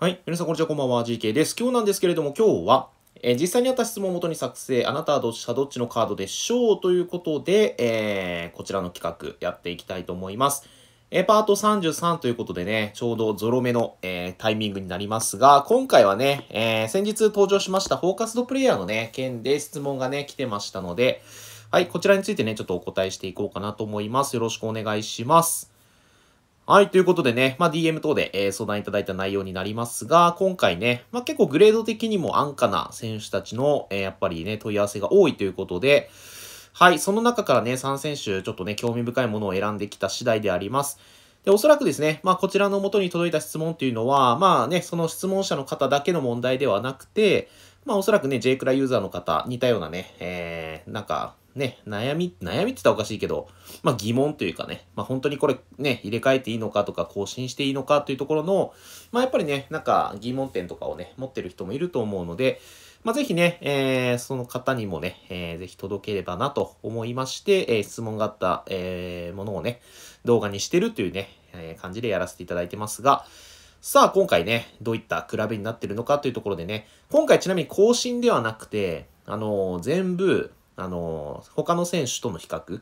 はい。皆さん、こんにちは。こんばんは。GK です。今日なんですけれども、今日は、えー、実際にあった質問をもとに作成、あなたはどっちどっちのカードでしょうということで、えー、こちらの企画やっていきたいと思います。えー、パート33ということでね、ちょうどゾロ目の、えタイミングになりますが、今回はね、え先日登場しましたフォーカスドプレイヤーのね、件で質問がね、来てましたので、はい、こちらについてね、ちょっとお答えしていこうかなと思います。よろしくお願いします。はい、ということでね、まあ、DM 等で、えー、相談いただいた内容になりますが、今回ね、まあ、結構グレード的にも安価な選手たちの、えー、やっぱりね、問い合わせが多いということで、はい、その中からね、3選手、ちょっとね、興味深いものを選んできた次第であります。で、おそらくですね、まあ、こちらの元に届いた質問っていうのは、まあね、その質問者の方だけの問題ではなくて、まあ、おそらくね、J クラユーザーの方、似たようなね、えー、なんか、ね、悩み、悩みって言ったらおかしいけど、まあ疑問というかね、まあ本当にこれね、入れ替えていいのかとか更新していいのかというところの、まあやっぱりね、なんか疑問点とかをね、持ってる人もいると思うので、まあぜひね、えー、その方にもね、えー、ぜひ届ければなと思いまして、えー、質問があった、えー、ものをね、動画にしてるというね、えー、感じでやらせていただいてますが、さあ今回ね、どういった比べになってるのかというところでね、今回ちなみに更新ではなくて、あのー、全部、あの、他の選手との比較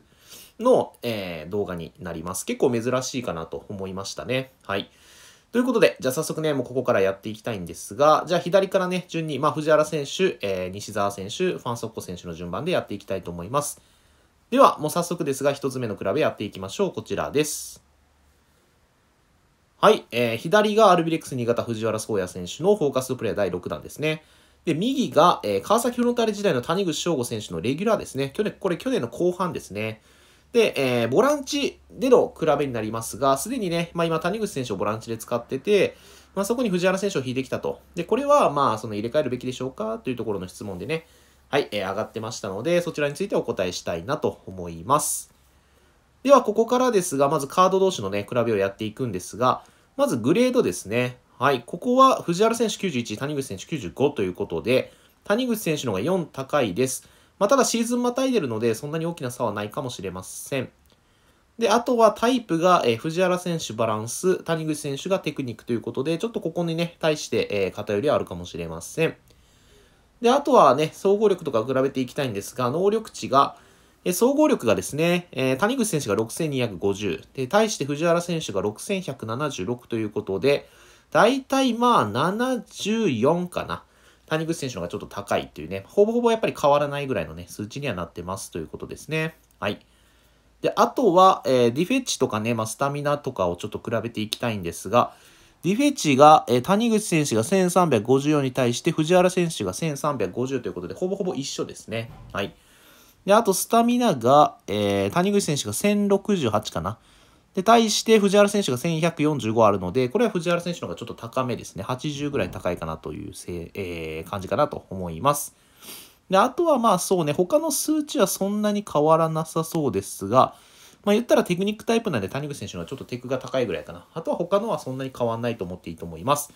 の、えー、動画になります。結構珍しいかなと思いましたね。はい。ということで、じゃあ早速ね、もうここからやっていきたいんですが、じゃあ左からね、順に、まあ藤原選手、えー、西澤選手、ファンソッコ選手の順番でやっていきたいと思います。では、もう早速ですが、一つ目の比べやっていきましょう。こちらです。はい、えー、左がアルビレックス新潟藤原宗也選手のフォーカスプレイ第6弾ですね。で、右が、えー、川崎フロンターレ時代の谷口翔吾選手のレギュラーですね。去年、これ去年の後半ですね。で、えー、ボランチでの比べになりますが、すでにね、まあ今谷口選手をボランチで使ってて、まあそこに藤原選手を引いてきたと。で、これはまあその入れ替えるべきでしょうかというところの質問でね、はい、えー、上がってましたので、そちらについてお答えしたいなと思います。では、ここからですが、まずカード同士のね、比べをやっていくんですが、まずグレードですね。はい、ここは藤原選手91、谷口選手95ということで、谷口選手の方が4高いです。まあ、ただシーズンまたいでるので、そんなに大きな差はないかもしれません。で、あとはタイプが、えー、藤原選手バランス、谷口選手がテクニックということで、ちょっとここにね、対して、えー、偏りはあるかもしれません。で、あとはね、総合力とか比べていきたいんですが、能力値が、えー、総合力がですね、えー、谷口選手が6250、で、対して藤原選手が6176ということで、大体まあ74かな。谷口選手の方がちょっと高いっていうね、ほぼほぼやっぱり変わらないぐらいのね、数値にはなってますということですね。はい。で、あとは、えー、ディフェッチとかね、まあ、スタミナとかをちょっと比べていきたいんですが、ディフェッチが、えー、谷口選手が1354に対して、藤原選手が1350ということで、ほぼほぼ一緒ですね。はい。で、あと、スタミナが、えー、谷口選手が1068かな。で、対して藤原選手が1145あるので、これは藤原選手の方がちょっと高めですね。80ぐらい高いかなというせ、えー、感じかなと思います。で、あとはまあそうね、他の数値はそんなに変わらなさそうですが、まあ言ったらテクニックタイプなんで谷口選手のはちょっとテクが高いぐらいかな。あとは他のはそんなに変わんないと思っていいと思います。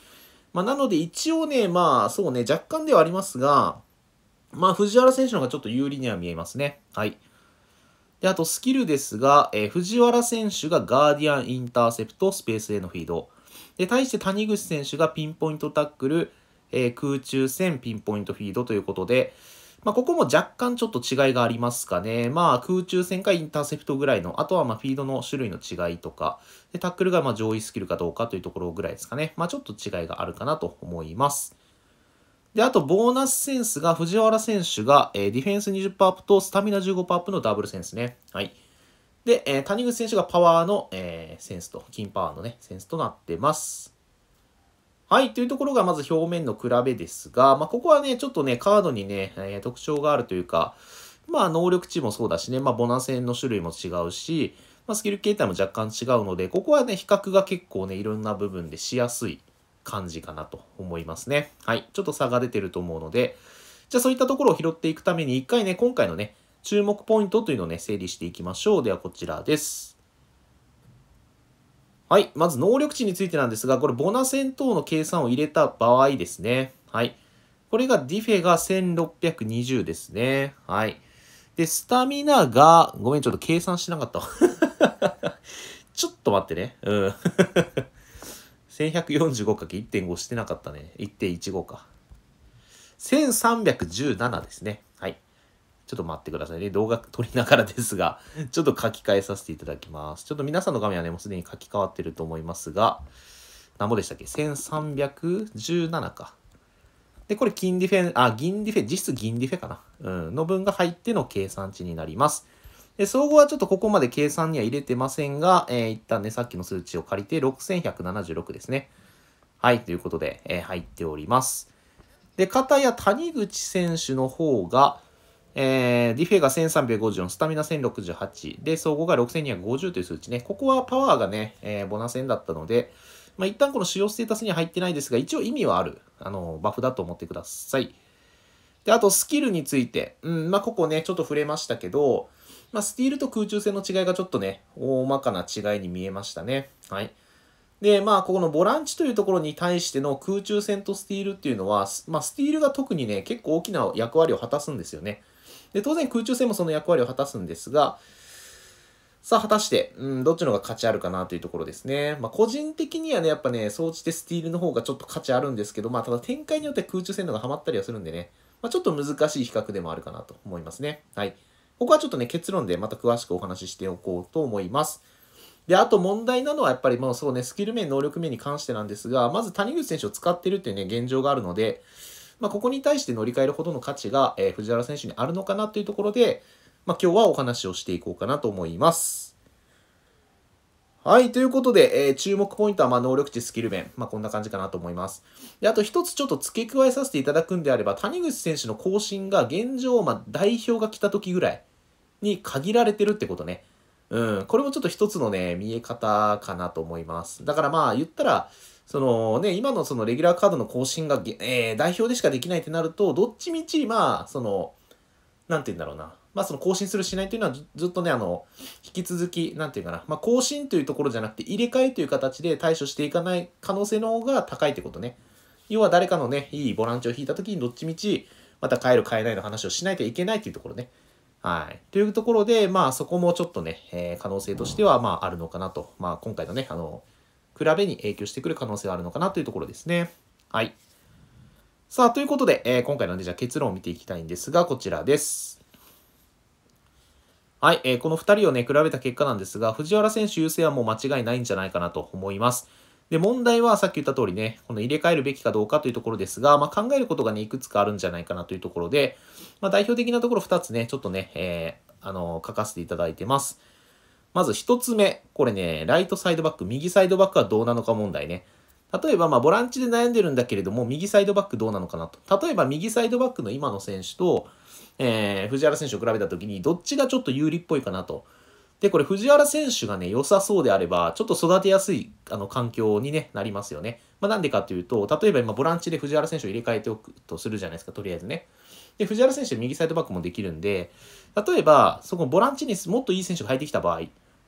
まあなので一応ね、まあそうね、若干ではありますが、まあ藤原選手の方がちょっと有利には見えますね。はい。で、あとスキルですが、えー、藤原選手がガーディアンインターセプト、スペースへのフィード。で、対して谷口選手がピンポイントタックル、えー、空中戦、ピンポイントフィードということで、まあ、ここも若干ちょっと違いがありますかね。まあ、空中戦かインターセプトぐらいの、あとはまフィードの種類の違いとか、でタックルがま上位スキルかどうかというところぐらいですかね。まあ、ちょっと違いがあるかなと思います。で、あと、ボーナスセンスが、藤原選手が、えー、ディフェンス20%アップとスタミナ15%アップのダブルセンスね。はい。で、えー、谷口選手がパワーの、えー、センスと、金パワーのね、センスとなってます。はい、というところがまず表面の比べですが、まあ、ここはね、ちょっとね、カードにね、え特徴があるというか、まあ、能力値もそうだしね、まあ、ボナセンの種類も違うし、まあ、スキル形態も若干違うので、ここはね、比較が結構ね、いろんな部分でしやすい感じかなと思いますね。はい。ちょっと差が出てると思うので、じゃあそういったところを拾っていくために、一回ね、今回のね、注目ポイントというのをね、整理していきましょう。ではこちらです。はい。まず能力値についてなんですが、これ、ボナ戦等の計算を入れた場合ですね。はい。これがディフェが1620ですね。はい。で、スタミナが、ごめん、ちょっと計算しなかった。ちょっと待ってね。うん。1145×1.5 してなかったね。1.15か。1317ですね。はい。ちょっと待ってくださいね。動画撮りながらですが、ちょっと書き換えさせていただきます。ちょっと皆さんの画面はね、もうすでに書き換わってると思いますが、何ぼでしたっけ ?1317 か。で、これ金ディフェン、あ、銀ディフェン、実質銀ディフェかな。うん、の分が入っての計算値になります。で、総合はちょっとここまで計算には入れてませんが、えー、一旦ね、さっきの数値を借りて6176ですね。はい、ということで、えー、入っております。で、片や谷口選手の方が、えー、ディフェが1354、スタミナ1068、で、総合が6250という数値ね。ここはパワーがね、えー、ボナ戦だったので、まあ、一旦この主要ステータスには入ってないですが、一応意味はある、あの、バフだと思ってください。で、あと、スキルについて、うん、まあ、ここね、ちょっと触れましたけど、まあ、スティールと空中戦の違いがちょっとね、大まかな違いに見えましたね。はい。で、まあ、ここのボランチというところに対しての空中戦とスティールっていうのは、まあ、スティールが特にね、結構大きな役割を果たすんですよね。で、当然空中戦もその役割を果たすんですが、さあ、果たして、うん、どっちの方が価値あるかなというところですね。まあ、個人的にはね、やっぱね、総じてスティールの方がちょっと価値あるんですけど、まあ、ただ展開によって空中戦のがハマったりはするんでね、まあ、ちょっと難しい比較でもあるかなと思いますね。はい。ここはちょっとね、結論でまた詳しくお話ししておこうと思います。で、あと問題なのはやっぱりもうそうね、スキル面、能力面に関してなんですが、まず谷口選手を使ってるっていうね、現状があるので、まあ、ここに対して乗り換えるほどの価値が、えー、藤原選手にあるのかなというところで、まあ、今日はお話をしていこうかなと思います。はい。ということで、えー、注目ポイントは、まあ、能力値、スキル面。まあ、こんな感じかなと思います。で、あと一つちょっと付け加えさせていただくんであれば、谷口選手の更新が現状、まあ、代表が来た時ぐらいに限られてるってことね。うん。これもちょっと一つのね、見え方かなと思います。だからまあ、言ったら、そのね、今のそのレギュラーカードの更新が、えー、代表でしかできないってなると、どっちみち、まあ、その、なんて言うんだろうな。まあ、その更新するしないというのはずっとね、あの、引き続き、なんていうかな、まあ、更新というところじゃなくて、入れ替えという形で対処していかない可能性の方が高いってことね。要は誰かのね、いいボランチを引いた時にどっちみち、また帰る帰えないの話をしないといけないっていうところね。はい。というところで、まあそこもちょっとね、えー、可能性としては、まああるのかなと。まあ今回のね、あの、比べに影響してくる可能性はあるのかなというところですね。はい。さあ、ということで、えー、今回のね、じゃあ結論を見ていきたいんですが、こちらです。はい、えー、この2人をね、比べた結果なんですが、藤原選手優勢はもう間違いないんじゃないかなと思います。で、問題はさっき言った通りね、この入れ替えるべきかどうかというところですが、まあ、考えることがね、いくつかあるんじゃないかなというところで、まあ、代表的なところ2つね、ちょっとね、えー、あのー、書かせていただいてます。まず1つ目、これね、ライトサイドバック、右サイドバックはどうなのか問題ね。例えば、まあ、ボランチで悩んでるんだけれども、右サイドバックどうなのかなと。例えば、右サイドバックの今の選手と、えー、藤原選手を比べた時に、どっちがちょっと有利っぽいかなと。で、これ藤原選手がね、良さそうであれば、ちょっと育てやすいあの環境に、ね、なりますよね。まあ、なんでかというと、例えば今ボランチで藤原選手を入れ替えておくとするじゃないですか、とりあえずね。で、藤原選手右サイドバックもできるんで、例えば、そこボランチにもっといい選手が入ってきた場合、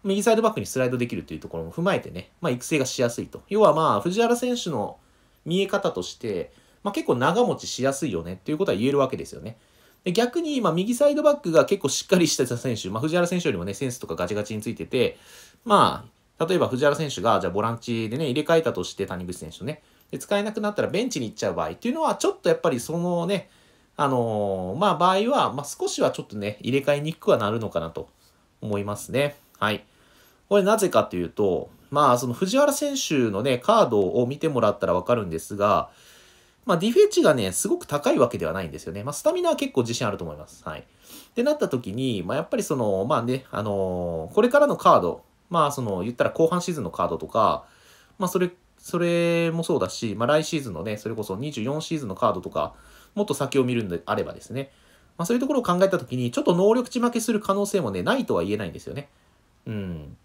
右サイドバックにスライドできるというところも踏まえてね、まあ、育成がしやすいと。要はまあ、藤原選手の見え方として、まあ、結構長持ちしやすいよねっていうことは言えるわけですよね。で逆に今、右サイドバックが結構しっかりしてた選手、まあ、藤原選手よりもね、センスとかガチガチについてて、まあ、例えば藤原選手が、じゃあボランチでね、入れ替えたとして、谷口選手とね、で使えなくなったらベンチに行っちゃう場合っていうのは、ちょっとやっぱりそのね、あのー、まあ、場合は、まあ、少しはちょっとね、入れ替えにくくはなるのかなと思いますね。はい。これなぜかというと、まあ、その藤原選手のね、カードを見てもらったらわかるんですが、まあ、フェ a 値がね、すごく高いわけではないんですよね。まあ、スタミナは結構自信あると思います。はい。ってなった時に、まあ、やっぱりその、まあね、あのー、これからのカード、まあ、その、言ったら後半シーズンのカードとか、まあ、それ、それもそうだし、まあ、来シーズンのね、それこそ24シーズンのカードとか、もっと先を見るんであればですね、まあ、そういうところを考えた時に、ちょっと能力値負けする可能性もね、ないとは言えないんですよね。うん。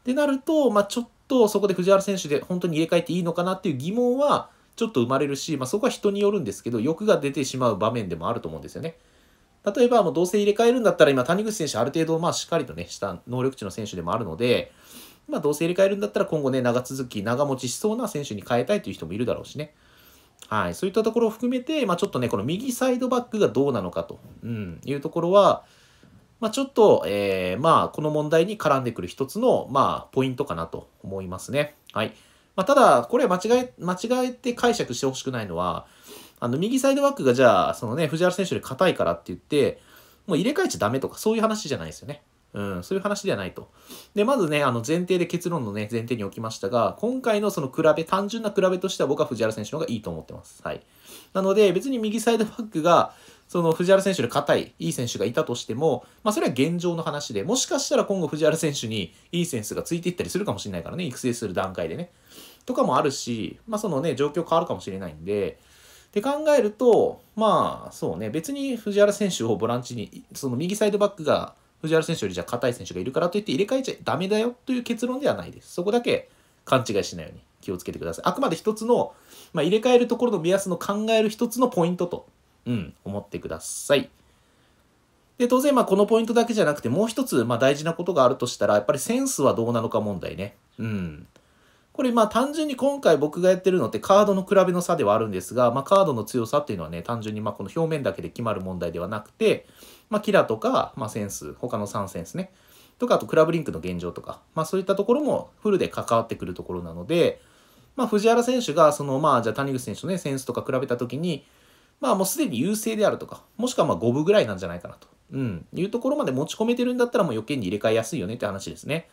ってなると、まあ、ちょっとそこで藤原選手で本当に入れ替えていいのかなっていう疑問は、ちょっと生まれるし、まあ、そこは人によるんですけど、欲が出てしまう場面でもあると思うんですよね。例えば、もうどうせ入れ替えるんだったら、今、谷口選手、ある程度、まあ、しっかりとね、した能力値の選手でもあるので、まあ、どうせ入れ替えるんだったら、今後ね、長続き、長持ちしそうな選手に変えたいという人もいるだろうしね。はい、そういったところを含めて、まあ、ちょっとね、この右サイドバックがどうなのかと、うん、いうところは、まあ、ちょっと、えー、まあ、この問題に絡んでくる一つの、まあ、ポイントかなと思いますね。はい。まあ、ただ、これ間違え、間違えて解釈してほしくないのは、あの、右サイドバックがじゃあ、そのね、藤原選手より硬いからって言って、もう入れ替えちゃダメとか、そういう話じゃないですよね。うん、そういう話ではないと。で、まずね、あの、前提で結論のね、前提に置きましたが、今回のその比べ、単純な比べとしては僕は藤原選手の方がいいと思ってます。はい。なので、別に右サイドバックが、その藤原選手より硬い、いい選手がいたとしても、まあそれは現状の話で、もしかしたら今後藤原選手にいいセンスがついていったりするかもしれないからね、育成する段階でね。とかもあるし、まあそのね、状況変わるかもしれないんで、って考えると、まあそうね、別に藤原選手をボランチに、その右サイドバックが藤原選手よりじゃ硬い選手がいるからといって入れ替えちゃダメだよという結論ではないです。そこだけ勘違いしないように気をつけてください。あくまで一つの、まあ、入れ替えるところの目安の考える一つのポイントと、うん、思ってください。で、当然、まあ、このポイントだけじゃなくて、もう一つ、まあ、大事なことがあるとしたら、やっぱりセンスはどうなのか問題ね。うん。これまあ単純に今回僕がやってるのってカードの比べの差ではあるんですが、まあ、カードの強さっていうのはね単純にまこの表面だけで決まる問題ではなくて、まあ、キラとか、まあ、センス他の3センスねとかあとクラブリンクの現状とか、まあ、そういったところもフルで関わってくるところなので、まあ、藤原選手がそのまあじゃあ谷口選手のねセンスとか比べた時にまあもうすでに優勢であるとかもしくはま5分ぐらいなんじゃないかなと、うん、いうところまで持ち込めてるんだったらもう余計に入れ替えやすいよねって話ですね。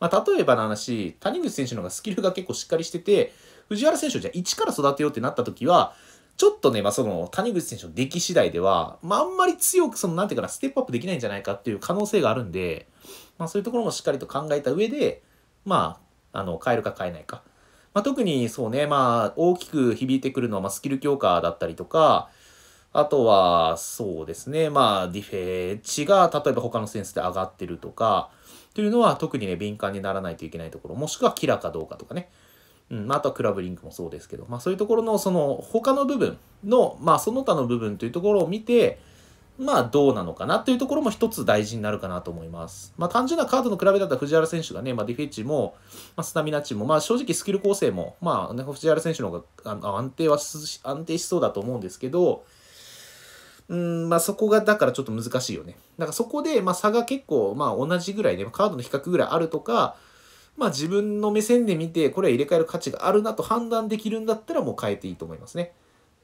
まあ、例えばの話、谷口選手の方がスキルが結構しっかりしてて、藤原選手をじゃあ1から育てようってなった時は、ちょっとね、まあ、その、谷口選手の出来次第では、まあ、あんまり強く、その、なんていうかな、ステップアップできないんじゃないかっていう可能性があるんで、まあ、そういうところもしっかりと考えた上で、まあ、あの、変えるか変えないか。まあ、特にそうね、まあ、大きく響いてくるのは、まあ、スキル強化だったりとか、あとは、そうですね。まあ、ディフェチが、例えば他のセンスで上がってるとか、というのは特にね、敏感にならないといけないところ、もしくはキラかどうかとかね。うん、まあ、あとはクラブリンクもそうですけど、まあそういうところの、その、他の部分の、まあその他の部分というところを見て、まあどうなのかなというところも一つ大事になるかなと思います。まあ単純なカードの比べだったら藤原選手がね、まあディフェッチも、まあ、スタミナ値も、まあ正直スキル構成も、まあ、ね、藤原選手の方が安定は安定しそうだと思うんですけど、うん、まあそこがだからちょっと難しいよね。だからそこで、まあ差が結構、まあ同じぐらいね、カードの比較ぐらいあるとか、まあ自分の目線で見て、これは入れ替える価値があるなと判断できるんだったらもう変えていいと思いますね。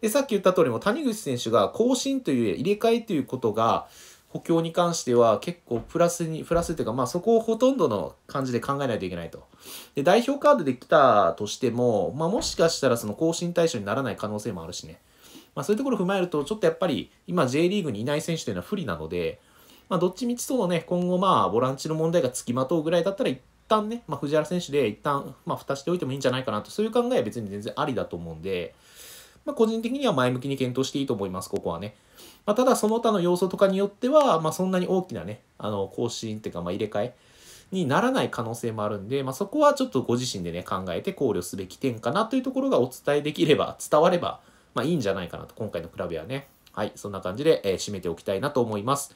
で、さっき言った通りも谷口選手が更新という入れ替えということが、補強に関しては結構プラスに、プラスというか、まあそこをほとんどの感じで考えないといけないと。で、代表カードで来たとしても、まあもしかしたらその更新対象にならない可能性もあるしね。まあ、そういうところを踏まえると、ちょっとやっぱり今 J リーグにいない選手というのは不利なので、まあ、どっちみちそのね、今後まあ、ボランチの問題がつきまとうぐらいだったら、一旦ね、まあ、藤原選手で一旦、まあ、蓋しておいてもいいんじゃないかなと、そういう考えは別に全然ありだと思うんで、まあ、個人的には前向きに検討していいと思います、ここはね。まあ、ただ、その他の要素とかによっては、まあ、そんなに大きなね、あの、更新っていうか、まあ、入れ替えにならない可能性もあるんで、まあ、そこはちょっとご自身でね、考えて考慮すべき点かなというところがお伝えできれば、伝われば、まあいいんじゃないかなと、今回の比べはね。はい、そんな感じで、えー、締めておきたいなと思います。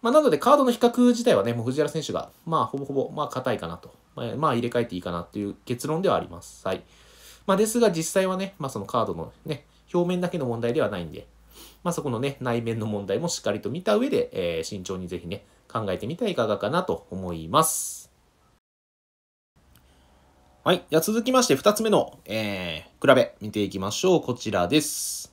まあ、なのでカードの比較自体はね、もう藤原選手が、まあほぼほぼ、まあ硬いかなと、まあ、まあ、入れ替えていいかなという結論ではあります。はい。まあですが実際はね、まあそのカードのね、表面だけの問題ではないんで、まあそこのね、内面の問題もしっかりと見た上で、えー、慎重にぜひね、考えてみてはいかがかなと思います。はい。じゃ続きまして、2つ目の、えー、比べ、見ていきましょう。こちらです。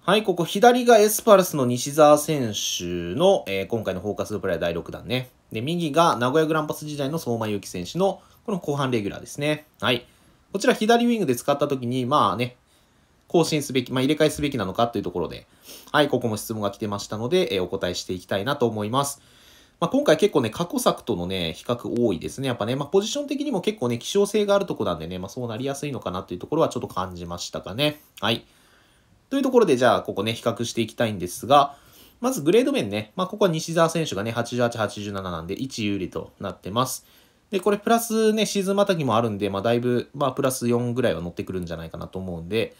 はい、ここ、左がエスパルスの西澤選手の、えー、今回のフォーカスプレイ第6弾ね。で、右が名古屋グランパス時代の相馬勇紀選手の、この後半レギュラーですね。はい。こちら、左ウィングで使った時に、まあね、更新すべき、まあ、入れ替えすべきなのかというところで、はい、ここも質問が来てましたので、えー、お答えしていきたいなと思います。まあ、今回結構ね、過去作とのね、比較多いですね。やっぱね、まあ、ポジション的にも結構ね、希少性があるとこなんでね、まあ、そうなりやすいのかなというところはちょっと感じましたかね。はい。というところで、じゃあ、ここね、比較していきたいんですが、まずグレード面ね、まあ、ここは西澤選手がね、88、87なんで、1有利となってます。で、これプラスね、シーズンまたぎもあるんで、まあ、だいぶ、まあ、プラス4ぐらいは乗ってくるんじゃないかなと思うんで、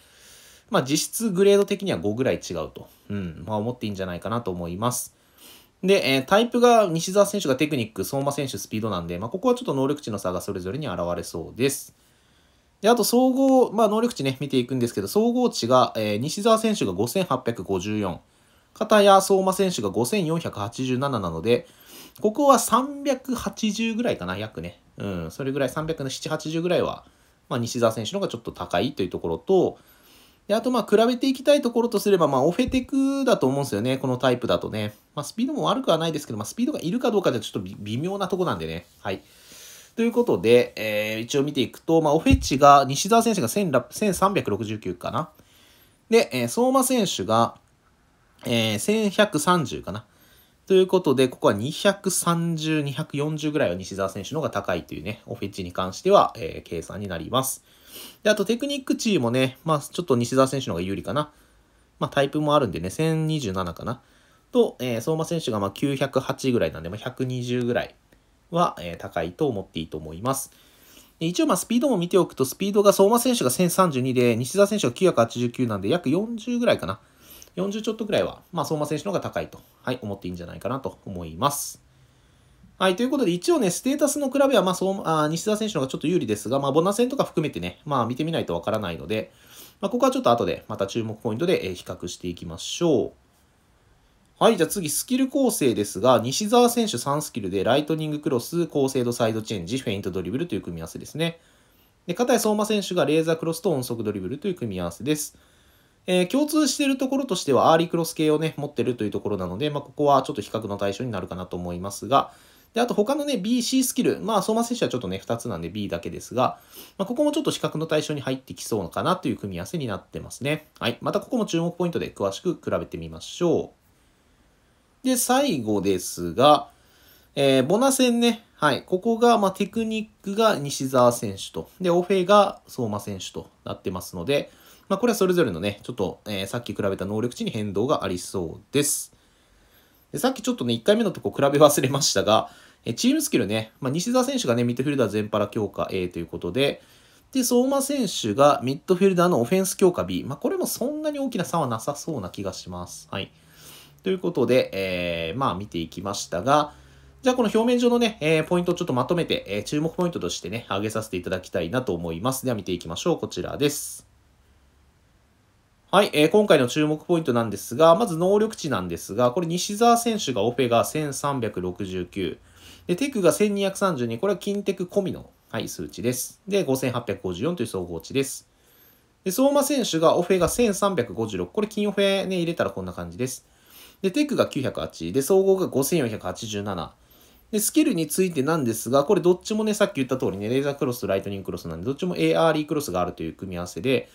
まあ、実質グレード的には5ぐらい違うと、うん、まあ、思っていいんじゃないかなと思います。で、えー、タイプが西澤選手がテクニック、相馬選手スピードなんで、まあ、ここはちょっと能力値の差がそれぞれに現れそうです。で、あと総合、まあ、能力値ね、見ていくんですけど、総合値が、えー、西澤選手が5854、片や相馬選手が5487なので、ここは380ぐらいかな、約ね。うん、それぐらい、300の7、80ぐらいは、まあ、西澤選手の方がちょっと高いというところと、で、あと、まあ、比べていきたいところとすれば、まあ、オフェテクだと思うんですよね。このタイプだとね。まあ、スピードも悪くはないですけど、まあ、スピードがいるかどうかではちょっと微妙なとこなんでね。はい。ということで、えー、一応見ていくと、まあ、オフェチが、西澤選手が1369かな。で、えー、相馬選手が、えー、1130かな。ということで、ここは230、240ぐらいは西澤選手の方が高いというね、オフェッチに関しては、えー、計算になります。で、あとテクニック値もね、まあちょっと西澤選手の方が有利かな。まあタイプもあるんでね、1027かな。と、えー、相馬選手がまあ908ぐらいなんで、まあ、120ぐらいは、えー、高いと思っていいと思います。一応まあスピードも見ておくと、スピードが相馬選手が1032で、西澤選手が989なんで、約40ぐらいかな。40ちょっとぐらいは、まあ、相馬選手の方が高いと、はい、思っていいんじゃないかなと思います。はい、ということで、一応ね、ステータスの比べは、まあ、そう、あ西田選手の方がちょっと有利ですが、まあ、ボナ戦とか含めてね、まあ、見てみないとわからないので、まあ、ここはちょっと後で、また注目ポイントで、え比較していきましょう。はい、じゃあ次、スキル構成ですが、西澤選手3スキルで、ライトニングクロス、高精度サイドチェンジ、フェイントドリブルという組み合わせですね。で、片谷相馬選手がレーザークロスと音速ドリブルという組み合わせです。えー、共通しているところとしては、アーリークロス系をね、持ってるというところなので、まあ、ここはちょっと比較の対象になるかなと思いますが、で、あと他のね、B、C スキル。まあ、相馬選手はちょっとね、2つなんで B だけですが、まあ、ここもちょっと資格の対象に入ってきそうのかなという組み合わせになってますね。はい。またここも注目ポイントで詳しく比べてみましょう。で、最後ですが、えー、ボナ戦ね。はい。ここが、まあ、テクニックが西澤選手と、で、オフェが相馬選手となってますので、まあ、これはそれぞれのね、ちょっと、えー、さっき比べた能力値に変動がありそうです。でさっきちょっとね、1回目のとこ比べ忘れましたが、えチームスキルね、まあ、西澤選手がね、ミッドフィルダー全パラ強化 A ということで、で、相馬選手がミッドフィルダーのオフェンス強化 B。まあ、これもそんなに大きな差はなさそうな気がします。はい。ということで、えー、まあ見ていきましたが、じゃあこの表面上のね、えー、ポイントをちょっとまとめて、えー、注目ポイントとしてね、上げさせていただきたいなと思います。では見ていきましょう。こちらです。はい、えー、今回の注目ポイントなんですが、まず能力値なんですが、これ西澤選手がオペが1369、で、テクが1232、これは金テク込みの、はい、数値です。で、5854という総合値です。で、相馬選手がオフェが1356、これ金オフェね、入れたらこんな感じです。で、テクが908、で、総合が5487。で、スキルについてなんですが、これどっちもね、さっき言った通りね、レーザークロスとライトニングクロスなんで、どっちも ARE クロスがあるという組み合わせで、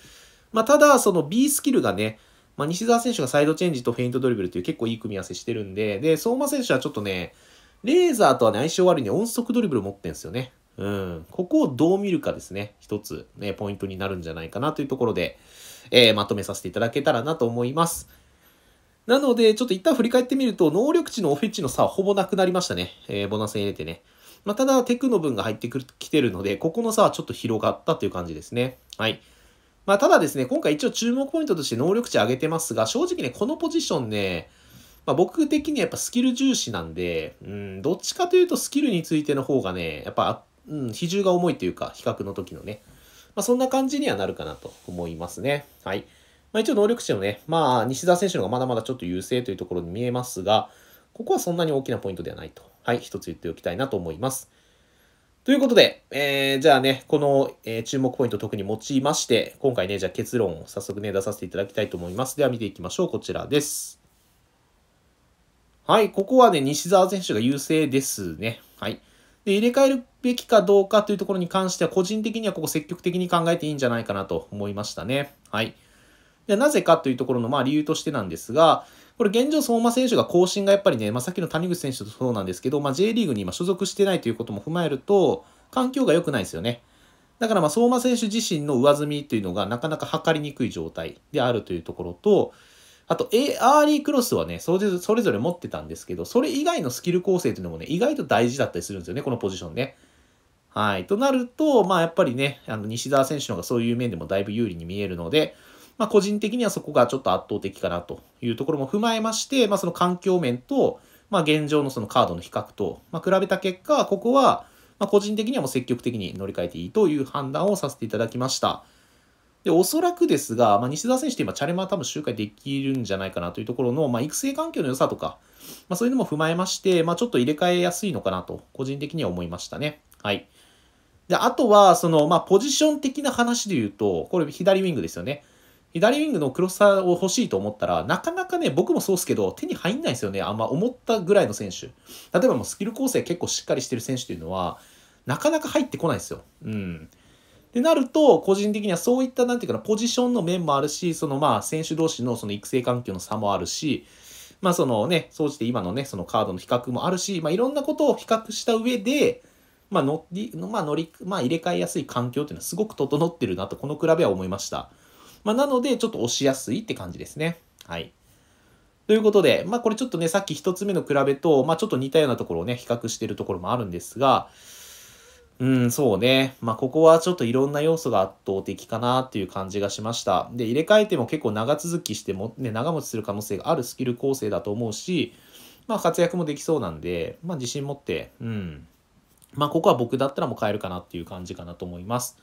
まあ、ただ、その B スキルがね、まあ、西澤選手がサイドチェンジとフェイントドリブルっていう結構いい組み合わせしてるんで、で、相馬選手はちょっとね、レーザーとはね、相性悪いね、音速ドリブル持ってんすよね。うん。ここをどう見るかですね。一つ、ね、ポイントになるんじゃないかなというところで、えー、まとめさせていただけたらなと思います。なので、ちょっと一旦振り返ってみると、能力値のオフェッチの差はほぼなくなりましたね。えー、ボナス入れてね。まあ、ただ、テクの分が入ってくる、来てるので、ここの差はちょっと広がったという感じですね。はい。まあ、ただですね、今回一応注目ポイントとして能力値上げてますが、正直ね、このポジションね、まあ、僕的にはやっぱスキル重視なんで、うん、どっちかというとスキルについての方がね、やっぱ、うん、比重が重いというか、比較の時のね。まあ、そんな感じにはなるかなと思いますね。はい。まあ、一応能力値のね、まあ、西澤選手の方がまだまだちょっと優勢というところに見えますが、ここはそんなに大きなポイントではないと。はい、一つ言っておきたいなと思います。ということで、えー、じゃあね、この、えー、注目ポイント特に用いまして、今回ね、じゃあ結論を早速ね、出させていただきたいと思います。では見ていきましょう。こちらです。はい、ここはね、西澤選手が優勢ですね。はい。で、入れ替えるべきかどうかというところに関しては、個人的にはここ積極的に考えていいんじゃないかなと思いましたね。はい。でなぜかというところの、まあ、理由としてなんですが、これ現状、相馬選手が更新がやっぱりね、まあ、さっきの谷口選手とそうなんですけど、まあ、J リーグに今所属してないということも踏まえると、環境が良くないですよね。だからまあ相馬選手自身の上積みというのがなかなか測りにくい状態であるというところと、あと、A、アーリークロスはね、それそれぞれ持ってたんですけど、それ以外のスキル構成というのもね、意外と大事だったりするんですよね、このポジションね。はい。となると、まあやっぱりね、あの西澤選手の方がそういう面でもだいぶ有利に見えるので、まあ、個人的にはそこがちょっと圧倒的かなというところも踏まえまして、まあ、その環境面と、まあ、現状のそのカードの比較と、ま比べた結果、ここは、ま個人的にはもう積極的に乗り換えていいという判断をさせていただきました。で、おそらくですが、まあ、西澤選手って今、チャレマー多分周回できるんじゃないかなというところの、まあ、育成環境の良さとか、まあ、そういうのも踏まえまして、まあ、ちょっと入れ替えやすいのかなと、個人的には思いましたね。はい。で、あとは、その、まあ、ポジション的な話で言うと、これ、左ウィングですよね。左ウィングのクロスターを欲しいと思ったら、なかなかね、僕もそうですけど、手に入んないですよね。あんま思ったぐらいの選手。例えばもうスキル構成結構しっかりしてる選手というのは、なかなか入ってこないですよ。うん。ってなると、個人的にはそういった、なんていうかな、ポジションの面もあるし、そのまあ、選手同士のその育成環境の差もあるし、まあそのね、そうして今のね、そのカードの比較もあるし、まあいろんなことを比較した上で、まあ乗り、まあ乗り、まあ入れ替えやすい環境っていうのはすごく整ってるなと、この比べは思いました。まあ、なので、ちょっと押しやすいって感じですね。はい。ということで、まあ、これちょっとね、さっき1つ目の比べと、まあ、ちょっと似たようなところをね、比較してるところもあるんですが、うん、そうね。まあ、ここはちょっといろんな要素が圧倒的かなっていう感じがしました。で、入れ替えても結構長続きしても、ね、長持ちする可能性があるスキル構成だと思うし、まあ、活躍もできそうなんで、まあ、自信持って、うん。まあ、ここは僕だったらもう変えるかなっていう感じかなと思います。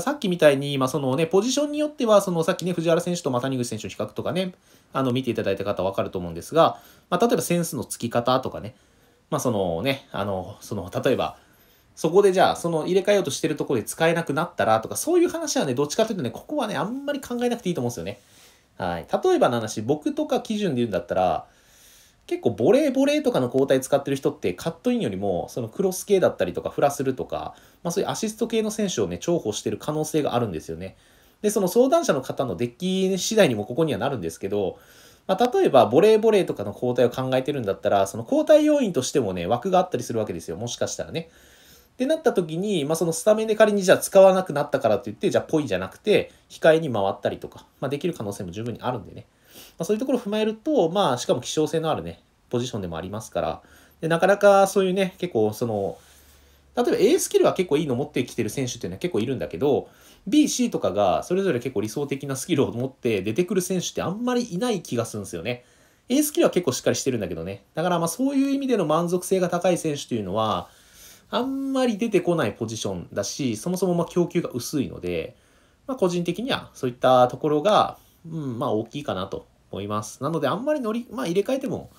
さっきみたいに、まあ、そのね、ポジションによっては、そのさっきね、藤原選手と谷口選手の比較とかね、あの、見ていただいた方わかると思うんですが、まあ、例えばセンスのつき方とかね、まあ、そのね、あの、その、例えば、そこでじゃあ、その入れ替えようとしてるところで使えなくなったらとか、そういう話はね、どっちかというとね、ここはね、あんまり考えなくていいと思うんですよね。はい。例えばの話、僕とか基準で言うんだったら、結構ボレーボレーとかの交代使ってる人ってカットインよりもそのクロス系だったりとかフラスルとか、まあ、そういうアシスト系の選手をね重宝してる可能性があるんですよね。でその相談者の方のデッキ次第にもここにはなるんですけど、まあ、例えばボレーボレーとかの交代を考えてるんだったらその交代要員としてもね枠があったりするわけですよもしかしたらね。ってなった時に、まあ、そのスタメンで仮にじゃあ使わなくなったからといってじゃあポイじゃなくて控えに回ったりとか、まあ、できる可能性も十分にあるんでね。あ、そういうところを踏まえると、まあ、しかも希少性のあるね、ポジションでもありますから、でなかなかそういうね、結構その、例えば A スキルは結構いいの持ってきてる選手っていうのは結構いるんだけど、B、C とかがそれぞれ結構理想的なスキルを持って出てくる選手ってあんまりいない気がするんですよね。A スキルは結構しっかりしてるんだけどね。だからまあそういう意味での満足性が高い選手というのは、あんまり出てこないポジションだし、そもそもま供給が薄いので、まあ、個人的にはそういったところが、うん、まあ大きいかなと思います。なので、あんまり乗り、まあ、入れ替えても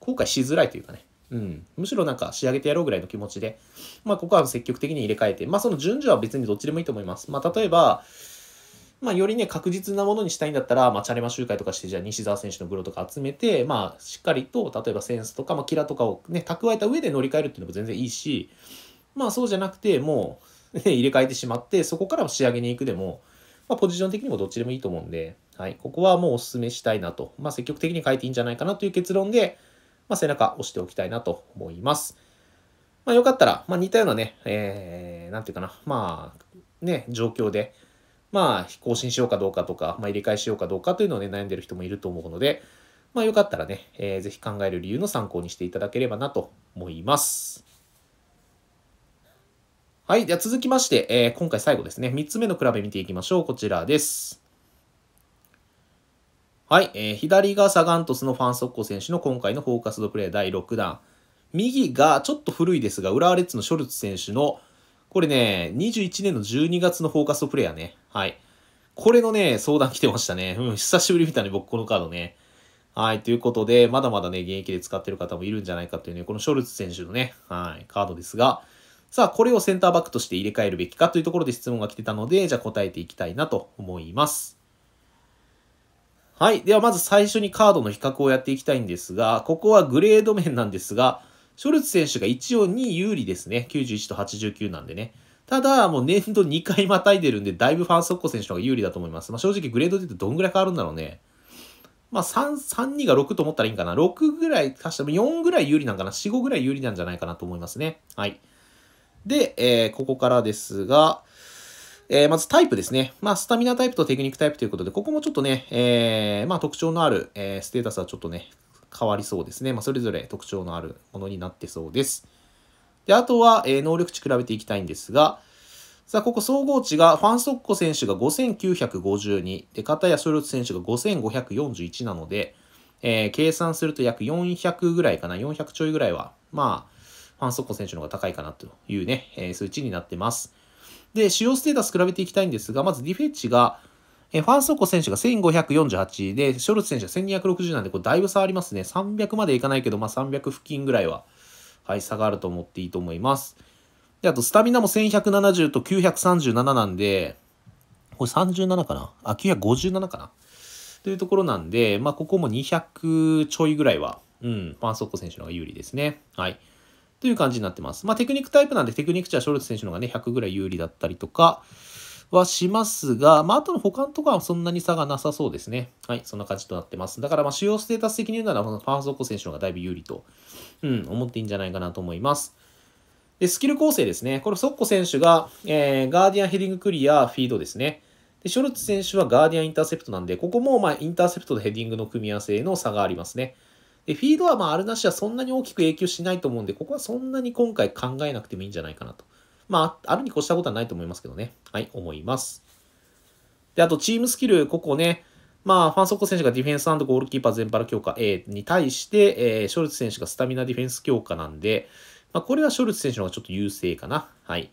後悔しづらいというかね、うん、むしろなんか仕上げてやろうぐらいの気持ちで、まあ、ここは積極的に入れ替えて、まあ、その順序は別にどっちでもいいと思います。まあ、例えば、まあ、よりね、確実なものにしたいんだったら、まあ、チャレマ集会とかして、じゃあ、西澤選手のグロとか集めて、まあ、しっかりと、例えばセンスとか、まあ、キラとかをね、蓄えた上で乗り換えるっていうのも全然いいし、まあ、そうじゃなくて、もう、ね、入れ替えてしまって、そこから仕上げに行くでも、まあ、ポジション的にもどっちでもいいと思うんで、はい、ここはもうお勧めしたいなと、まあ、積極的に変えていいんじゃないかなという結論で、まあ、背中押しておきたいなと思います。まあ、よかったら、まあ、似たようなね、えー、なんていうかな、まあ、ね、状況で、まあ、更新しようかどうかとか、まあ、入れ替えしようかどうかというのをね、悩んでる人もいると思うので、まあ、よかったらね、えー、ぜひ考える理由の参考にしていただければなと思います。はい。では続きまして、えー、今回最後ですね。3つ目の比べ見ていきましょう。こちらです。はい、えー、左がサガントスのファン・ソッコ選手の今回のフォーカスドプレー第6弾。右がちょっと古いですが、浦和レッズのショルツ選手の、これね、21年の12月のフォーカスドプレーね。はい。これのね、相談来てましたね。うん、久しぶり見たね、僕このカードね。はい、ということで、まだまだね、現役で使ってる方もいるんじゃないかというね、このショルツ選手のね、はい、カードですが、さあ、これをセンターバックとして入れ替えるべきかというところで質問が来てたので、じゃあ答えていきたいなと思います。はい。ではまず最初にカードの比較をやっていきたいんですが、ここはグレード面なんですが、ショルツ選手が一応2位有利ですね。91と89なんでね。ただ、もう年度2回またいでるんで、だいぶファン・ソッコ選手の方が有利だと思います。まあ、正直グレードで言うとどんぐらい変わるんだろうね。まあ、3、3、2が6と思ったらいいんかな。6ぐらい足しても4ぐらい有利なんかな。4、5ぐらい有利なんじゃないかなと思いますね。はい。で、えー、ここからですが、えー、まずタイプですね。まあ、スタミナタイプとテクニックタイプということで、ここもちょっとね、えー、まあ、特徴のある、えー、ステータスはちょっとね、変わりそうですね。まあ、それぞれ特徴のあるものになってそうです。で、あとは、え能力値比べていきたいんですが、さあ、ここ総合値が、ファン・ソッコ選手が5952、で、片谷ショルツ選手が5541なので、え計算すると約400ぐらいかな、400ちょいぐらいは、まあ、ファン・ソッコ選手の方が高いかなというね、え数値になってます。で、主要ステータス比べていきたいんですが、まずディフェッチが、えファンソコ選手が1548で、ショルツ選手が1260なんで、これだいぶ差ありますね。300までいかないけど、まあ、300付近ぐらいは、はい、差があると思っていいと思います。で、あと、スタミナも1170と937なんで、これ37かなあ、957かなというところなんで、まあ、ここも200ちょいぐらいは、うん、ファンソッコ選手の方が有利ですね。はい。という感じになってます。まあ、テクニックタイプなんで、テクニック値はショルツ選手の方がね、100ぐらい有利だったりとかはしますが、まあ、あとの保管とかはそんなに差がなさそうですね。はい、そんな感じとなってます。だから、まあ、主要ステータス的に言うなら、ファーストコ選手の方がだいぶ有利と、うん、思っていいんじゃないかなと思います。で、スキル構成ですね。これ、ソッコ選手が、えー、ガーディアンヘディングクリア、フィードですね。で、ショルツ選手はガーディアンインターセプトなんで、ここも、まあ、インターセプトとヘディングの組み合わせの差がありますね。で、フィードはまあ、あるなしはそんなに大きく影響しないと思うんで、ここはそんなに今回考えなくてもいいんじゃないかなと。まあ、あるに越したことはないと思いますけどね。はい、思います。で、あと、チームスキル、ここね、まあ、ファンソッコ選手がディフェンスゴールキーパー全般の強化、A、に対して、えー、ショルツ選手がスタミナディフェンス強化なんで、まあ、これはショルツ選手の方がちょっと優勢かな。はい。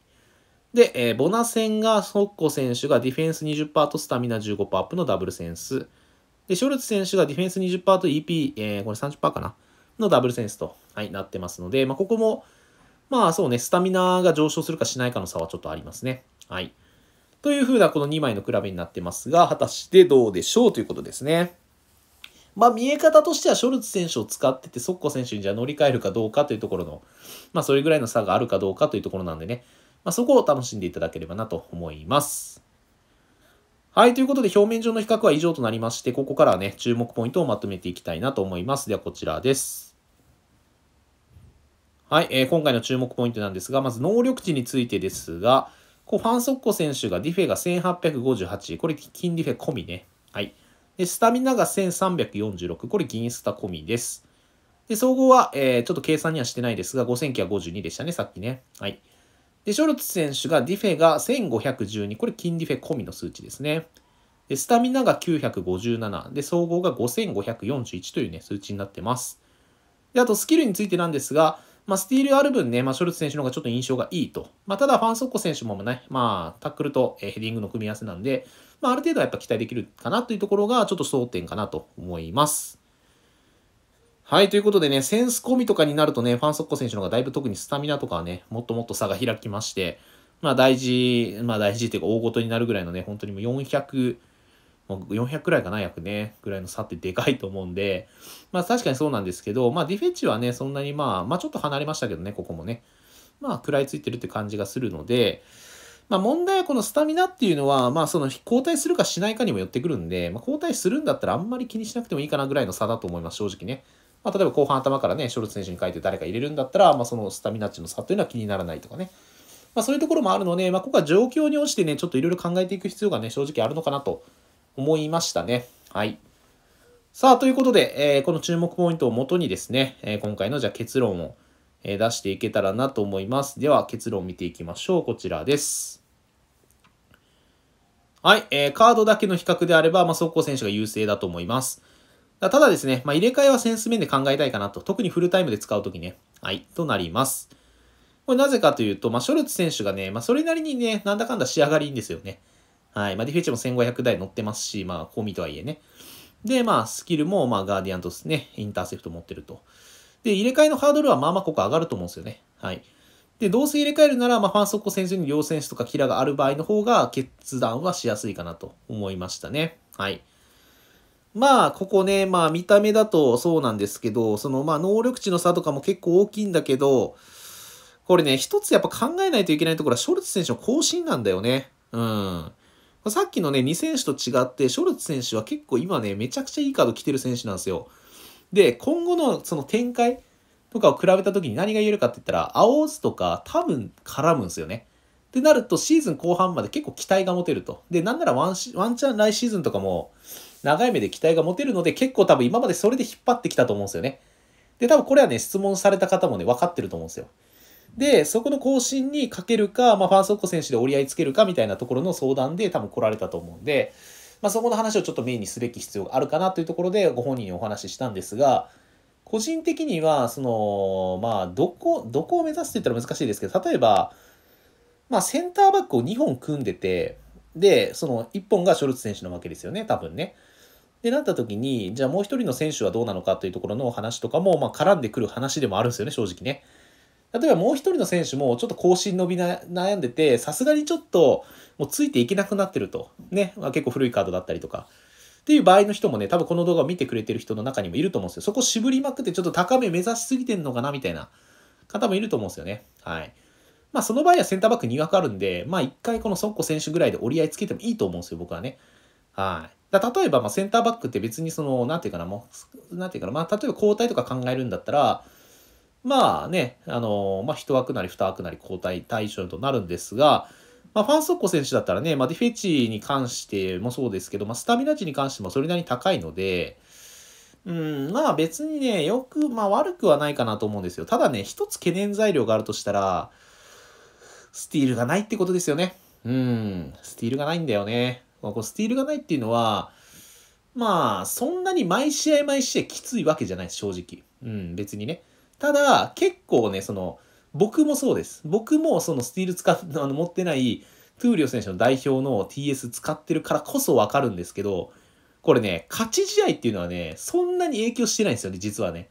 で、えー、ボナ戦がソッコ選手がディフェンス20%とスタミナ15%アップのダブルセンス。で、ショルツ選手がディフェンス20%と EP、えー、これ30%かなのダブルセンスと、はい、なってますので、まあ、ここも、まあそうね、スタミナが上昇するかしないかの差はちょっとありますね。はい。というふうなこの2枚の比べになってますが、果たしてどうでしょうということですね。まあ見え方としてはショルツ選手を使ってて、ソッコ選手にじゃあ乗り換えるかどうかというところの、まあそれぐらいの差があるかどうかというところなんでね、まあそこを楽しんでいただければなと思います。はい、ということで表面上の比較は以上となりまして、ここからはね、注目ポイントをまとめていきたいなと思います。ではこちらです。はい、えー、今回の注目ポイントなんですが、まず能力値についてですが、こうファンソッコ選手がディフェが1858、これ金ディフェ込みね。はい。で、スタミナが1346、これ銀スタ込みです。で、総合は、えー、ちょっと計算にはしてないですが、5952でしたね、さっきね。はい。で、ショルツ選手がディフェが1512、これ金ディフェ込みの数値ですね。で、スタミナが957、で、総合が5541というね、数値になってます。で、あとスキルについてなんですが、まあ、スティールある分ね、まあ、ショルツ選手の方がちょっと印象がいいと。まあ、ただ、ファンソッコ選手もね、まあ、タックルとヘディングの組み合わせなんで、まあ、ある程度はやっぱ期待できるかなというところが、ちょっと争点かなと思います。はい、ということでね、センス込みとかになるとね、ファン・ソッコ選手の方がだいぶ特にスタミナとかはね、もっともっと差が開きまして、まあ大事、まあ大事っていうか大ごとになるぐらいのね、本当にもう400、もう400くらいかな、約ね、ぐらいの差ってでかいと思うんで、まあ確かにそうなんですけど、まあディフェンチはね、そんなにまあ、まあちょっと離れましたけどね、ここもね。まあ食らいついてるって感じがするので、まあ問題はこのスタミナっていうのは、まあその交代するかしないかにもよってくるんで、まあ交代するんだったらあんまり気にしなくてもいいかなぐらいの差だと思います、正直ね。まあ、例えば後半頭からね、ショルツ選手に変えて誰か入れるんだったら、まあ、そのスタミナ値の差というのは気にならないとかね。まあ、そういうところもあるので、まあ、ここは状況に応じてね、ちょっといろいろ考えていく必要がね、正直あるのかなと思いましたね。はい。さあ、ということで、えー、この注目ポイントをもとにですね、えー、今回のじゃ結論を、え出していけたらなと思います。では、結論を見ていきましょう。こちらです。はい、えー、カードだけの比較であれば、まあ、速攻選手が優勢だと思います。ただですね、まあ、入れ替えはセンス面で考えたいかなと。特にフルタイムで使うときね。はい、となります。これなぜかというと、まあ、ショルツ選手がね、まあ、それなりにね、なんだかんだ仕上がりいいんですよね。はい。まあ、ディフェンチも1500台乗ってますし、まあ、コミとはいえね。で、まあ、スキルも、まあ、ガーディアンとね、インターセプト持ってると。で、入れ替えのハードルはまあまあここ上がると思うんですよね。はい。で、どうせ入れ替えるなら、まあ、ファン速攻選手に両選手とかキラがある場合の方が、決断はしやすいかなと思いましたね。はい。まあ、ここね、まあ、見た目だとそうなんですけど、その、まあ、能力値の差とかも結構大きいんだけど、これね、一つやっぱ考えないといけないところは、ショルツ選手の更新なんだよね。うん。さっきのね、2選手と違って、ショルツ選手は結構今ね、めちゃくちゃいいカード来てる選手なんですよ。で、今後のその展開とかを比べた時に何が言えるかって言ったら、青オとか多分絡むんですよね。ってなると、シーズン後半まで結構期待が持てると。で、なんならワンワンチャン来シーズンとかも、長い目で期待が持てるので、結構多分今までそれで引っ張ってきたと思うんですよね。で、多分これはね、質問された方もね、分かってると思うんですよ。で、そこの更新にかけるか、まあ、ファンソッコ選手で折り合いつけるかみたいなところの相談で多分来られたと思うんで、まあ、そこの話をちょっとメインにすべき必要があるかなというところでご本人にお話ししたんですが、個人的には、その、まあ、どこ、どこを目指すって言ったら難しいですけど、例えば、まあ、センターバックを2本組んでて、で、その1本がショルツ選手の負けですよね、多分ね。ってなった時に、じゃあもう一人の選手はどうなのかというところの話とかも、まあ、絡んでくる話でもあるんですよね、正直ね。例えばもう一人の選手もちょっと更新伸び悩んでて、さすがにちょっともうついていけなくなってると。ね。まあ、結構古いカードだったりとか。っていう場合の人もね、多分この動画を見てくれてる人の中にもいると思うんですよ。そこ渋りまくってちょっと高め目指しすぎてんのかなみたいな方もいると思うんですよね。はい。まあその場合はセンターバック2枠あるんで、まあ一回このソッコ選手ぐらいで折り合いつけてもいいと思うんですよ、僕はね。はい。だ例えば、まあ、センターバックって別にその、なんていうかな、もう、なんていうかな、まあ、例えば交代とか考えるんだったら、まあね、あのまあ、1枠なり2枠なり交代対象となるんですが、まあ、ファン・ソッコ選手だったらね、まあ、ディフェチに関してもそうですけど、まあ、スタミナ値に関してもそれなりに高いので、うん、まあ別にね、よく、まあ悪くはないかなと思うんですよ。ただね、一つ懸念材料があるとしたら、スティールがないってことですよね。うん、スティールがないんだよね。まあ、こうスティールがないっていうのは、まあ、そんなに毎試合毎試合きついわけじゃないです、正直。うん、別にね。ただ、結構ね、その、僕もそうです。僕もそのスティール使っ、あの、持ってない、トゥーリオ選手の代表の TS 使ってるからこそわかるんですけど、これね、勝ち試合っていうのはね、そんなに影響してないんですよね、実はね。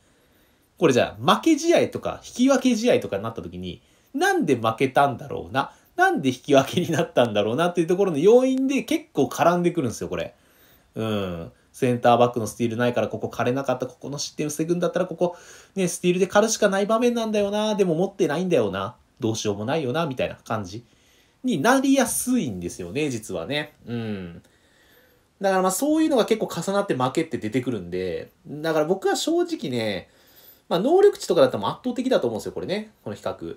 これじゃあ、負け試合とか、引き分け試合とかになった時に、なんで負けたんだろうな。なんで引き分けになったんだろうなっていうところの要因で結構絡んでくるんですよ、これ。うん。センターバックのスティールないからここ枯れなかった、ここの失点を防ぐんだったらここ、ね、スティールで枯るしかない場面なんだよな、でも持ってないんだよな、どうしようもないよな、みたいな感じになりやすいんですよね、実はね。うん。だからまあそういうのが結構重なって負けって出てくるんで、だから僕は正直ね、まあ能力値とかだったら圧倒的だと思うんですよ、これね、この比較。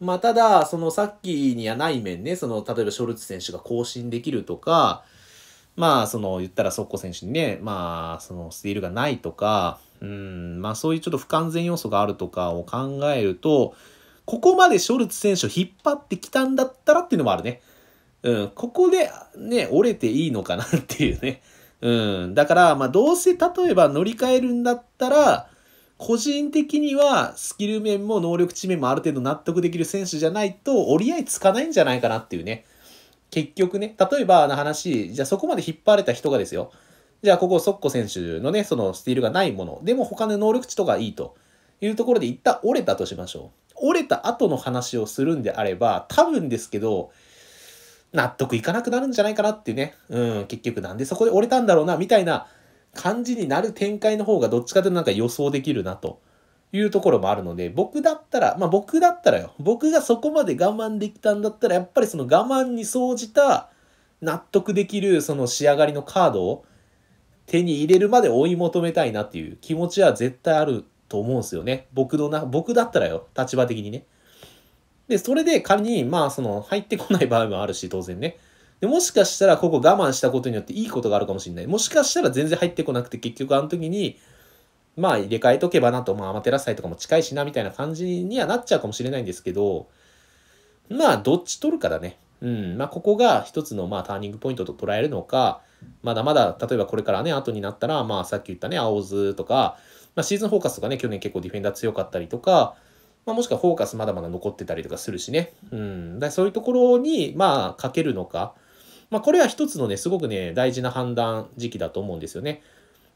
まあ、ただ、そのさっきにはない面ね、その、例えばショルツ選手が更新できるとか、まあ、その、言ったら速攻選手にね、まあ、その、スティールがないとか、うん、まあ、そういうちょっと不完全要素があるとかを考えると、ここまでショルツ選手を引っ張ってきたんだったらっていうのもあるね。うん、ここでね、折れていいのかなっていうね。うん、だから、まあ、どうせ例えば乗り換えるんだったら、個人的にはスキル面も能力値面もある程度納得できる選手じゃないと折り合いつかないんじゃないかなっていうね。結局ね、例えばの話、じゃあそこまで引っ張れた人がですよ。じゃあここ、ソッコ選手のね、そのスティールがないもの。でも他の能力値とかいいというところで一旦折れたとしましょう。折れた後の話をするんであれば、多分ですけど、納得いかなくなるんじゃないかなっていうね。うん、結局なんでそこで折れたんだろうな、みたいな感じになる展開の方がどっちかというとなんか予想できるなというところもあるので、僕だったら、まあ僕だったらよ、僕がそこまで我慢できたんだったら、やっぱりその我慢に総じた納得できるその仕上がりのカードを手に入れるまで追い求めたいなっていう気持ちは絶対あると思うんですよね。僕のな、僕だったらよ、立場的にね。で、それで仮に、まあその入ってこない場合もあるし、当然ね。で、もしかしたらここ我慢したことによっていいことがあるかもしれない。もしかしたら全然入ってこなくて結局あの時に、まあ入れ替えとけばなと、まあアマテラスイとかも近いしなみたいな感じにはなっちゃうかもしれないんですけど、まあどっち取るかだね。うん。まあここが一つのまあターニングポイントと捉えるのか、まだまだ例えばこれからね、後になったら、まあさっき言ったね、青図とか、まあシーズンフォーカスとかね、去年結構ディフェンダー強かったりとか、まあ、もしくはフォーカスまだまだ残ってたりとかするしね。うん。だそういうところに、まあ、かけるのか。まあ、これは一つのね、すごくね、大事な判断時期だと思うんですよね。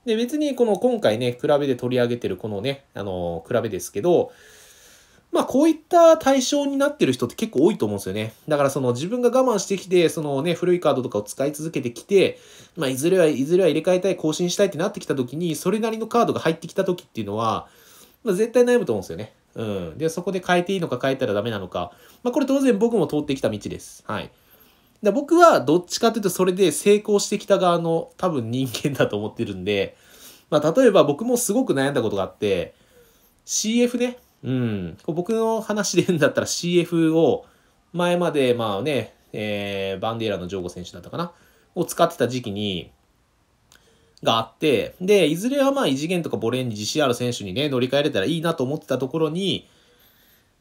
で、別にこの今回ね、比べで取り上げてるこのね、あのー、比べですけど、まあこういった対象になってる人って結構多いと思うんですよね。だからその自分が我慢してきて、そのね、古いカードとかを使い続けてきて、まあいずれは、いずれは入れ替えたい、更新したいってなってきた時に、それなりのカードが入ってきた時っていうのは、まあ絶対悩むと思うんですよね。うん。で、そこで変えていいのか変えたらダメなのか。まあこれ当然僕も通ってきた道です。はい。で僕はどっちかというとそれで成功してきた側の多分人間だと思ってるんで、まあ例えば僕もすごく悩んだことがあって、CF ね、うん、僕の話で言うんだったら CF を前までまあね、えー、バンデイラのジョーゴ選手だったかな、を使ってた時期に、があって、で、いずれはまあ異次元とかボレーに自信ある選手にね、乗り換えれたらいいなと思ってたところに、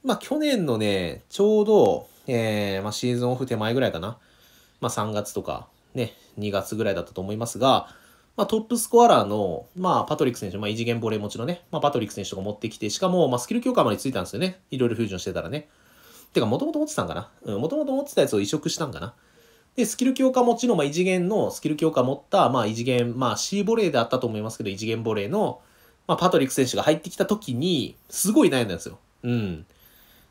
まあ去年のね、ちょうど、えー、まあシーズンオフ手前ぐらいかな、まあ、3月とか、ね、2月ぐらいだったと思いますが、まあ、トップスコアラーの、まあ、パトリック選手、まあ、異次元ボレー持ちのね、まあ、パトリック選手とか持ってきて、しかも、まあ、スキル強化までついたんですよね。いろいろフュージョンしてたらね。てか、もともと持ってたんかな。うん、もともと持ってたやつを移植したんかな。で、スキル強化持ちの、まあ、異次元のスキル強化持った、まあ、異次元、まあ、C ボレーであったと思いますけど、異次元ボレーの、まあ、パトリック選手が入ってきた時に、すごい悩んだんですよ。うん。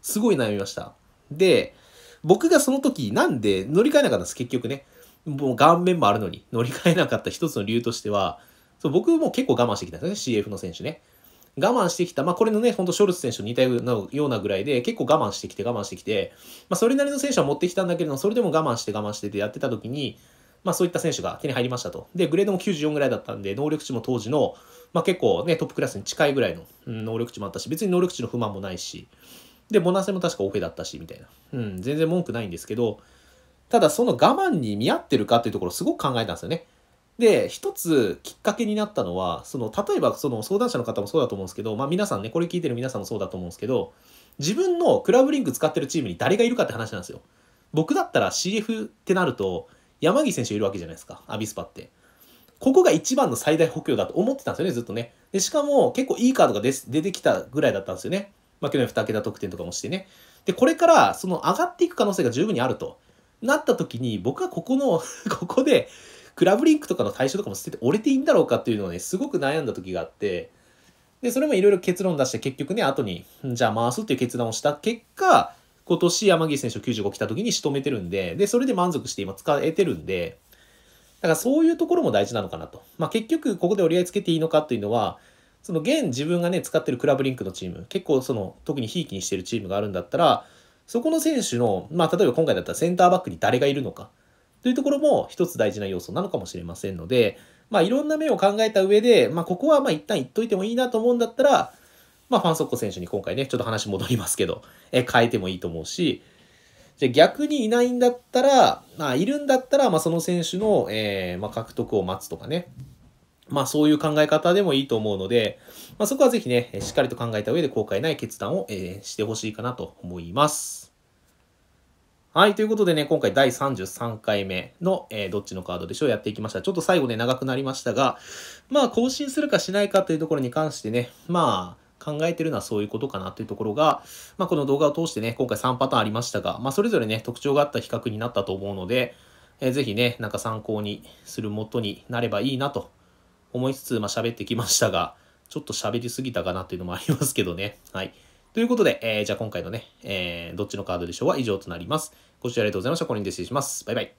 すごい悩みました。で、僕がその時、なんで乗り換えなかったんです、結局ね。もう顔面もあるのに乗り換えなかった一つの理由としては、そう僕も結構我慢してきたんですね、CF の選手ね。我慢してきた。まあ、これのね、ほんとショルツ選手と似たようなぐらいで、結構我慢してきて我慢してきて、まあ、それなりの選手は持ってきたんだけれども、それでも我慢して我慢しててやってた時に、まあ、そういった選手が手に入りましたと。で、グレードも94ぐらいだったんで、能力値も当時の、まあ、結構ね、トップクラスに近いぐらいの、能力値もあったし、別に能力値の不満もないし、で、ボナセも確かオフェだったし、みたいな。うん、全然文句ないんですけど、ただその我慢に見合ってるかっていうところをすごく考えたんですよね。で、一つきっかけになったのは、その、例えばその相談者の方もそうだと思うんですけど、まあ皆さんね、これ聞いてる皆さんもそうだと思うんですけど、自分のクラブリンク使ってるチームに誰がいるかって話なんですよ。僕だったら CF ってなると、山岸選手いるわけじゃないですか、アビスパって。ここが一番の最大補強だと思ってたんですよね、ずっとね。で、しかも結構いいカードが出てきたぐらいだったんですよね。まあ、去年2桁得点とかもしてね。で、これからその上がっていく可能性が十分にあるとなった時に、僕はここの ここで、クラブリンクとかの対象とかも捨てて折れていいんだろうかっていうのをね、すごく悩んだ時があって、で、それもいろいろ結論出して、結局ね、後に、じゃあ回すっていう決断をした結果、今年山岸選手95来た時に仕留めてるんで、で、それで満足して今使えてるんで、だからそういうところも大事なのかなと。まあ結局、ここで折り合いつけていいのかっていうのは、その現自分がね、使ってるクラブリンクのチーム、結構その、特にひいきにしてるチームがあるんだったら、そこの選手の、まあ、例えば今回だったらセンターバックに誰がいるのか、というところも一つ大事な要素なのかもしれませんので、まあ、いろんな面を考えた上で、まあ、ここはまあ一旦言っといてもいいなと思うんだったら、まあ、ファンソッコ選手に今回ね、ちょっと話戻りますけど、え変えてもいいと思うし、じゃ逆にいないんだったら、まあ、いるんだったら、まあ、その選手の、えまあ、獲得を待つとかね、まあそういう考え方でもいいと思うので、まあそこはぜひね、しっかりと考えた上で後悔ない決断を、えー、してほしいかなと思います。はい。ということでね、今回第33回目の、えー、どっちのカードでしょうやっていきました。ちょっと最後ね、長くなりましたが、まあ更新するかしないかというところに関してね、まあ、考えてるのはそういうことかなというところが、まあ、この動画を通してね、今回3パターンありましたが、まあ、それぞれね、特徴があった比較になったと思うので、えー、ぜひね、なんか参考にするもとになればいいなと思いつつ、まあ、喋ってきましたが、ちょっと喋りすぎたかなっていうのもありますけどね。はい。ということで、えー、じゃあ今回のね、えー、どっちのカードでしょうは以上となります。ご視聴ありがとうございました。これに失礼します。バイバイ。